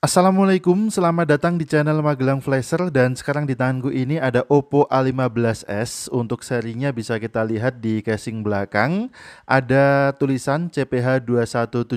Assalamualaikum, selamat datang di channel Magelang Flasher dan sekarang di tanganku ini ada Oppo A15s untuk serinya bisa kita lihat di casing belakang ada tulisan CPH2179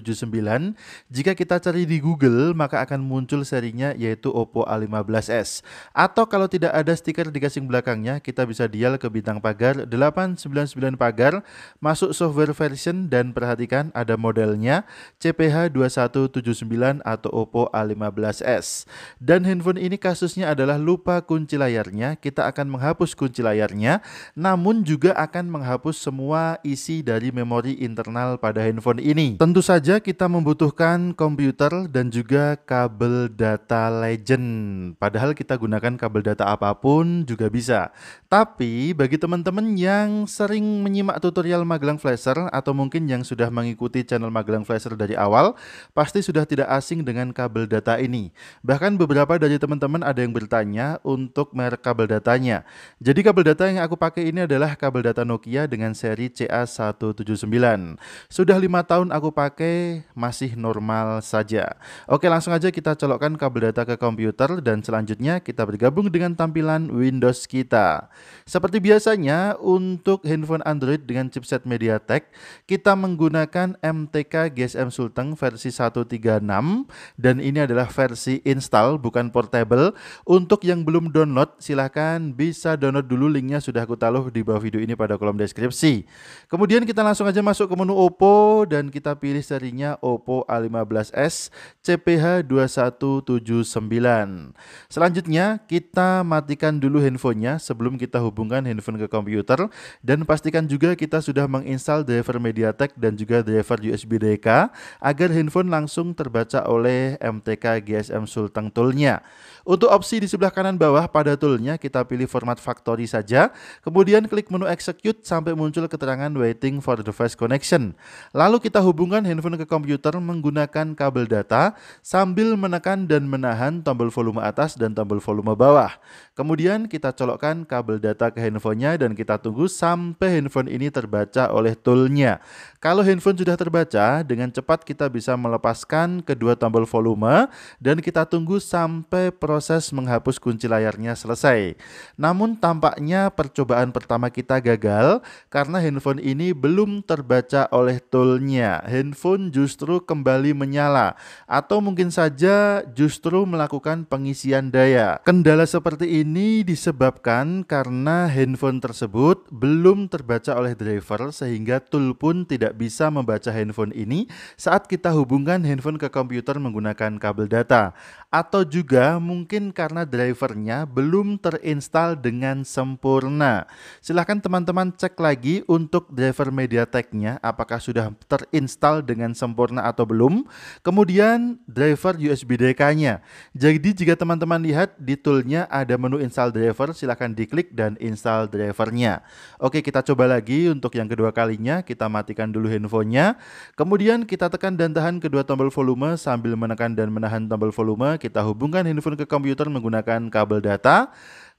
jika kita cari di Google maka akan muncul serinya yaitu Oppo A15s atau kalau tidak ada stiker di casing belakangnya kita bisa dial ke bintang pagar 899 pagar masuk software version dan perhatikan ada modelnya CPH2179 atau Oppo a 15 15 s Dan handphone ini kasusnya adalah lupa kunci layarnya, kita akan menghapus kunci layarnya, namun juga akan menghapus semua isi dari memori internal pada handphone ini. Tentu saja kita membutuhkan komputer dan juga kabel data legend. Padahal kita gunakan kabel data apapun juga bisa. Tapi bagi teman-teman yang sering menyimak tutorial Magelang Flasher atau mungkin yang sudah mengikuti channel Magelang Flasher dari awal, pasti sudah tidak asing dengan kabel data data ini. Bahkan beberapa dari teman-teman ada yang bertanya untuk merek kabel datanya. Jadi kabel data yang aku pakai ini adalah kabel data Nokia dengan seri CA179. Sudah lima tahun aku pakai, masih normal saja. Oke langsung aja kita colokkan kabel data ke komputer dan selanjutnya kita bergabung dengan tampilan Windows kita. Seperti biasanya untuk handphone Android dengan chipset MediaTek, kita menggunakan MTK GSM Sulteng versi 136 dan ini adalah adalah versi install bukan portable. Untuk yang belum download silahkan bisa download dulu linknya sudah aku taruh di bawah video ini pada kolom deskripsi. Kemudian kita langsung aja masuk ke menu Oppo dan kita pilih serinya Oppo A15s CPH 2179. Selanjutnya kita matikan dulu handphonenya sebelum kita hubungkan handphone ke komputer dan pastikan juga kita sudah menginstal driver MediaTek dan juga driver USB DK agar handphone langsung terbaca oleh MTK GSM Sultan Tulnya. Untuk opsi di sebelah kanan bawah pada toolnya kita pilih format factory saja, kemudian klik menu execute sampai muncul keterangan waiting for device connection. Lalu kita hubungkan handphone ke komputer menggunakan kabel data sambil menekan dan menahan tombol volume atas dan tombol volume bawah. Kemudian kita colokkan kabel data ke handphonenya dan kita tunggu sampai handphone ini terbaca oleh toolnya. Kalau handphone sudah terbaca, dengan cepat kita bisa melepaskan kedua tombol volume dan kita tunggu sampai proses proses menghapus kunci layarnya selesai. Namun tampaknya percobaan pertama kita gagal karena handphone ini belum terbaca oleh toolnya. Handphone justru kembali menyala atau mungkin saja justru melakukan pengisian daya. Kendala seperti ini disebabkan karena handphone tersebut belum terbaca oleh driver sehingga tool pun tidak bisa membaca handphone ini saat kita hubungkan handphone ke komputer menggunakan kabel data. Atau juga mungkin mungkin karena drivernya belum terinstal dengan sempurna. Silahkan teman-teman cek lagi untuk driver mediateknya apakah sudah terinstal dengan sempurna atau belum. Kemudian driver USB DK-nya. Jadi jika teman-teman lihat di toolnya ada menu install driver, silahkan diklik dan install drivernya. Oke kita coba lagi untuk yang kedua kalinya, kita matikan dulu handphonenya. Kemudian kita tekan dan tahan kedua tombol volume sambil menekan dan menahan tombol volume, kita hubungkan handphone ke komputer menggunakan kabel data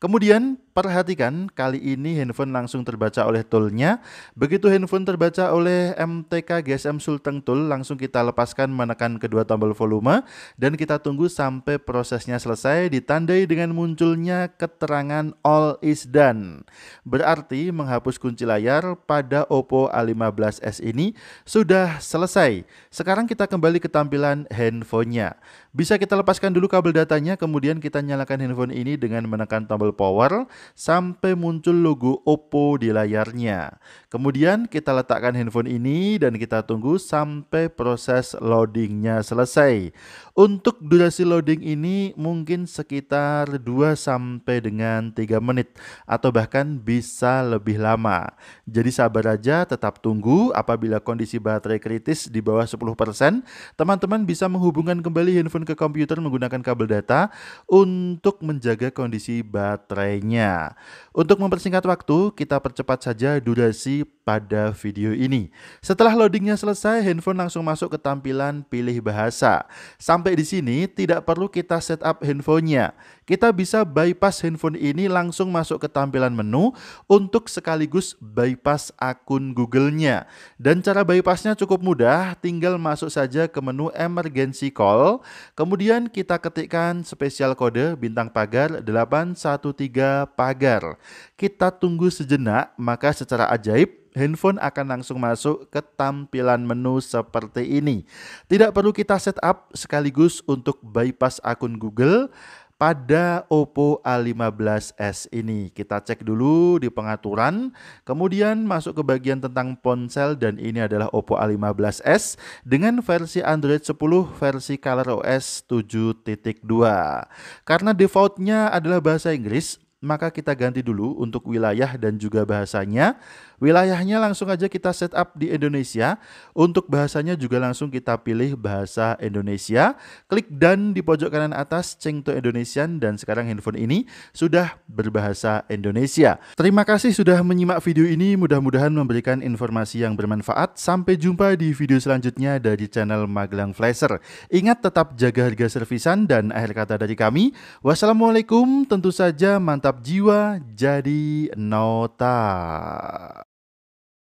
Kemudian perhatikan kali ini handphone langsung terbaca oleh toolnya. Begitu handphone terbaca oleh MTK GSM Sulteng Tool langsung kita lepaskan menekan kedua tombol volume dan kita tunggu sampai prosesnya selesai ditandai dengan munculnya keterangan all is done. Berarti menghapus kunci layar pada Oppo A15s ini sudah selesai. Sekarang kita kembali ke tampilan handphonenya. Bisa kita lepaskan dulu kabel datanya kemudian kita nyalakan handphone ini dengan menekan tombol power sampai muncul logo Oppo di layarnya. Kemudian kita letakkan handphone ini dan kita tunggu sampai proses loadingnya selesai. Untuk durasi loading ini mungkin sekitar 2 sampai dengan 3 menit atau bahkan bisa lebih lama. Jadi sabar aja tetap tunggu apabila kondisi baterai kritis di bawah 10%, teman-teman bisa menghubungkan kembali handphone ke komputer menggunakan kabel data untuk menjaga kondisi baterai baterainya. Untuk mempersingkat waktu, kita percepat saja durasi pada video ini. Setelah loadingnya selesai, handphone langsung masuk ke tampilan pilih bahasa. Sampai di sini, tidak perlu kita setup handphonenya kita bisa bypass handphone ini langsung masuk ke tampilan menu untuk sekaligus bypass akun Google-nya. Dan cara bypassnya cukup mudah, tinggal masuk saja ke menu emergency call, kemudian kita ketikkan spesial kode bintang pagar 813 pagar. Kita tunggu sejenak, maka secara ajaib handphone akan langsung masuk ke tampilan menu seperti ini. Tidak perlu kita setup sekaligus untuk bypass akun Google pada Oppo A15s ini. Kita cek dulu di pengaturan, kemudian masuk ke bagian tentang ponsel dan ini adalah Oppo A15s dengan versi Android 10 versi ColorOS 7.2. Karena defaultnya adalah bahasa Inggris, maka kita ganti dulu untuk wilayah dan juga bahasanya. Wilayahnya langsung aja kita set up di Indonesia. Untuk bahasanya juga langsung kita pilih bahasa Indonesia. Klik dan di pojok kanan atas Ceng to Indonesian dan sekarang handphone ini sudah berbahasa Indonesia. Terima kasih sudah menyimak video ini. Mudah-mudahan memberikan informasi yang bermanfaat. Sampai jumpa di video selanjutnya dari channel Magelang Flasher. Ingat tetap jaga harga servisan dan akhir kata dari kami. Wassalamualaikum. Tentu saja mantap jiwa jadi nota.